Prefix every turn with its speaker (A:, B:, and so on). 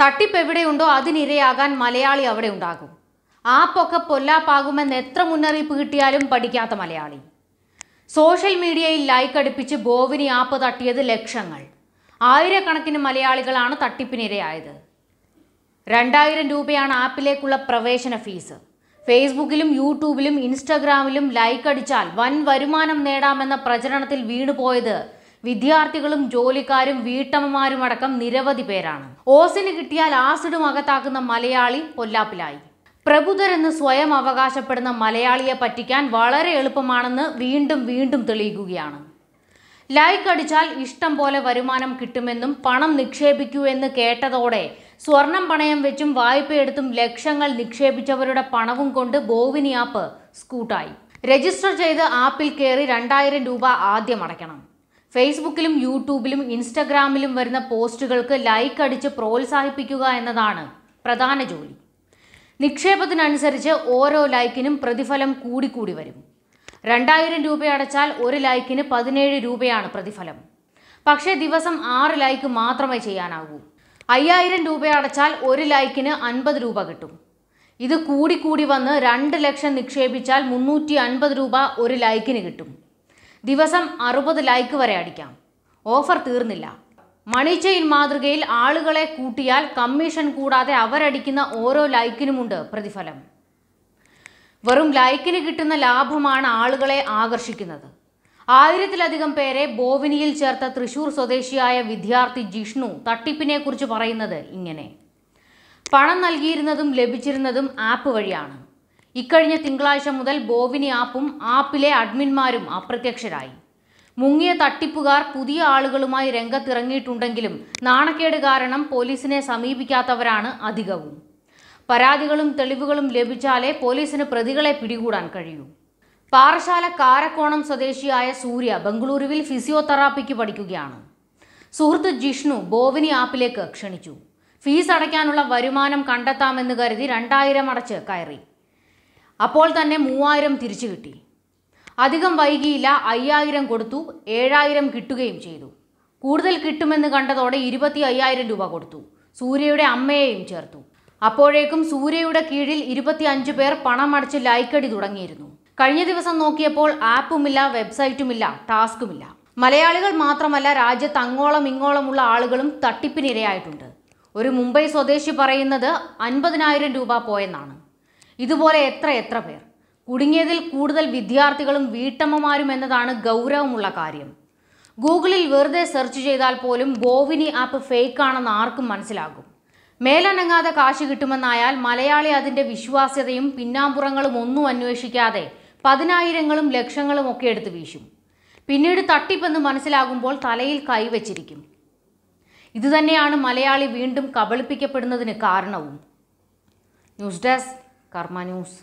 A: തട്ടിപ്പ് എവിടെയുണ്ടോ അതിനിരയാകാൻ മലയാളി അവിടെ ഉണ്ടാകും ആപ്പൊക്കെ പൊല്ലാപ്പാകുമെന്ന് എത്ര മുന്നറിയിപ്പ് കിട്ടിയാലും പഠിക്കാത്ത മലയാളി സോഷ്യൽ മീഡിയയിൽ ലൈക്ക് അടുപ്പിച്ച് ബോവിനി ആപ്പ് തട്ടിയത് ലക്ഷങ്ങൾ ആയിരക്കണക്കിന് മലയാളികളാണ് തട്ടിപ്പിനിരയായത് രണ്ടായിരം രൂപയാണ് ആപ്പിലേക്കുള്ള പ്രവേശന ഫീസ് ഫേസ്ബുക്കിലും യൂട്യൂബിലും ഇൻസ്റ്റഗ്രാമിലും ലൈക്ക് അടിച്ചാൽ വൻ വരുമാനം നേടാമെന്ന പ്രചരണത്തിൽ വീണുപോയത് വിദ്യാർത്ഥികളും ജോലിക്കാരും വീട്ടമ്മമാരും അടക്കം നിരവധി പേരാണ് ഓസിന് കിട്ടിയാൽ ആസിഡും അകത്താക്കുന്ന മലയാളി പൊല്ലാപ്പിലായി പ്രബുദ്ധരെന്ന് സ്വയം അവകാശപ്പെടുന്ന മലയാളിയെ പറ്റിക്കാൻ വളരെ എളുപ്പമാണെന്ന് വീണ്ടും വീണ്ടും തെളിയിക്കുകയാണ് ലൈക്ക് അടിച്ചാൽ ഇഷ്ടം പോലെ വരുമാനം കിട്ടുമെന്നും പണം നിക്ഷേപിക്കൂ എന്ന് കേട്ടതോടെ സ്വർണം പണയം വെച്ചും വായ്പയെടുത്തും ലക്ഷങ്ങൾ നിക്ഷേപിച്ചവരുടെ പണവും കൊണ്ട് ബോവിനി ആപ്പ് സ്കൂട്ടായി രജിസ്റ്റർ ചെയ്ത് ആപ്പിൽ കയറി രണ്ടായിരം രൂപ ആദ്യം അടയ്ക്കണം ഫേസ്ബുക്കിലും യൂട്യൂബിലും ഇൻസ്റ്റഗ്രാമിലും വരുന്ന പോസ്റ്റുകൾക്ക് ലൈക്ക് അടിച്ച് പ്രോത്സാഹിപ്പിക്കുക എന്നതാണ് പ്രധാന ജോലി നിക്ഷേപത്തിനനുസരിച്ച് ഓരോ ലൈക്കിനും പ്രതിഫലം കൂടിക്കൂടി വരും രണ്ടായിരം രൂപ അടച്ചാൽ ഒരു ലൈക്കിന് പതിനേഴ് രൂപയാണ് പ്രതിഫലം പക്ഷേ ദിവസം ആറ് ലൈക്ക് മാത്രമേ ചെയ്യാനാകൂ അയ്യായിരം രൂപ അടച്ചാൽ ഒരു ലൈക്കിന് അൻപത് രൂപ കിട്ടും ഇത് കൂടിക്കൂടി വന്ന് രണ്ട് ലക്ഷം നിക്ഷേപിച്ചാൽ മുന്നൂറ്റി അൻപത് രൂപ ഒരു ലൈക്കിന് കിട്ടും ദിവസം അറുപത് ലൈക്ക് വരെ അടിക്കാം ഓഫർ തീർന്നില്ല മണി ചെയിൻ മാതൃകയിൽ ആളുകളെ കൂട്ടിയാൽ കമ്മീഷൻ കൂടാതെ അവരടിക്കുന്ന ഓരോ ലൈക്കിനുമുണ്ട് പ്രതിഫലം വെറും ലൈക്കിന് കിട്ടുന്ന ലാഭമാണ് ആളുകളെ ആകർഷിക്കുന്നത് ആയിരത്തിലധികം പേരെ ബോവിനിയിൽ ചേർത്ത തൃശൂർ സ്വദേശിയായ വിദ്യാർത്ഥി ജിഷ്ണു തട്ടിപ്പിനെക്കുറിച്ച് പറയുന്നത് ഇങ്ങനെ പണം നൽകിയിരുന്നതും ലഭിച്ചിരുന്നതും ആപ്പ് വഴിയാണ് ഇക്കഴിഞ്ഞ തിങ്കളാഴ്ച മുതൽ ബോവിനി ആപ്പും ആപ്പിലെ അഡ്മിന്മാരും അപ്രത്യക്ഷരായി മുങ്ങിയ തട്ടിപ്പുകാർ പുതിയ ആളുകളുമായി രംഗത്തിറങ്ങിയിട്ടുണ്ടെങ്കിലും നാണക്കേട് കാരണം പോലീസിനെ സമീപിക്കാത്തവരാണ് അധികവും പരാതികളും തെളിവുകളും ലഭിച്ചാലേ പോലീസിന് പ്രതികളെ പിടികൂടാൻ കഴിയൂ പാറശാല കാരക്കോണം സ്വദേശിയായ സൂര്യ ബംഗളൂരുവിൽ ഫിസിയോതെറാപ്പിക്ക് പഠിക്കുകയാണ് സുഹൃത്ത് ജിഷ്ണു ബോവിനി ആപ്പിലേക്ക് ക്ഷണിച്ചു ഫീസ് അടയ്ക്കാനുള്ള വരുമാനം കണ്ടെത്താമെന്ന് കരുതി രണ്ടായിരം അടച്ച് കയറി അപ്പോൾ തന്നെ മൂവായിരം തിരിച്ചു കിട്ടി അധികം വൈകിയില്ല അയ്യായിരം കൊടുത്തു ഏഴായിരം കിട്ടുകയും ചെയ്തു കൂടുതൽ കിട്ടുമെന്ന് കണ്ടതോടെ ഇരുപത്തി അയ്യായിരം രൂപ കൊടുത്തു സൂര്യയുടെ അമ്മയെയും ചേർത്തു അപ്പോഴേക്കും സൂര്യയുടെ കീഴിൽ ഇരുപത്തി അഞ്ച് പേർ അടച്ച് ലൈക്കടി തുടങ്ങിയിരുന്നു കഴിഞ്ഞ ദിവസം നോക്കിയപ്പോൾ ആപ്പുമില്ല വെബ്സൈറ്റുമില്ല ടാസ്കുമില്ല മലയാളികൾ മാത്രമല്ല രാജ്യത്ത് അങ്ങോളം ഇങ്ങോളമുള്ള ആളുകളും തട്ടിപ്പിനിരയായിട്ടുണ്ട് ഒരു മുംബൈ സ്വദേശി പറയുന്നത് അൻപതിനായിരം രൂപ പോയെന്നാണ് ഇതുപോലെ എത്ര എത്ര പേർ കുടുങ്ങിയതിൽ കൂടുതൽ വിദ്യാർത്ഥികളും വീട്ടമ്മമാരും എന്നതാണ് ഗൗരവമുള്ള കാര്യം ഗൂഗിളിൽ വെറുതെ സെർച്ച് ചെയ്താൽ പോലും ഗോവിനി ആപ്പ് ഫേക്ക് ആണെന്ന് ആർക്കും മനസ്സിലാകും മേലനങ്ങാതെ കാശ് കിട്ടുമെന്നായാൽ മലയാളി അതിൻ്റെ വിശ്വാസ്യതയും പിന്നാമ്പുറങ്ങളും ഒന്നും അന്വേഷിക്കാതെ പതിനായിരങ്ങളും ലക്ഷങ്ങളും ഒക്കെ എടുത്ത് വീശും പിന്നീട് തട്ടിപ്പെന്ന് മനസ്സിലാകുമ്പോൾ തലയിൽ കൈവച്ചിരിക്കും ഇതുതന്നെയാണ് മലയാളി വീണ്ടും കബളിപ്പിക്കപ്പെടുന്നതിന് കാരണവും ന്യൂസ് ഡെസ്ക് കർമ്മ ന്യൂസ്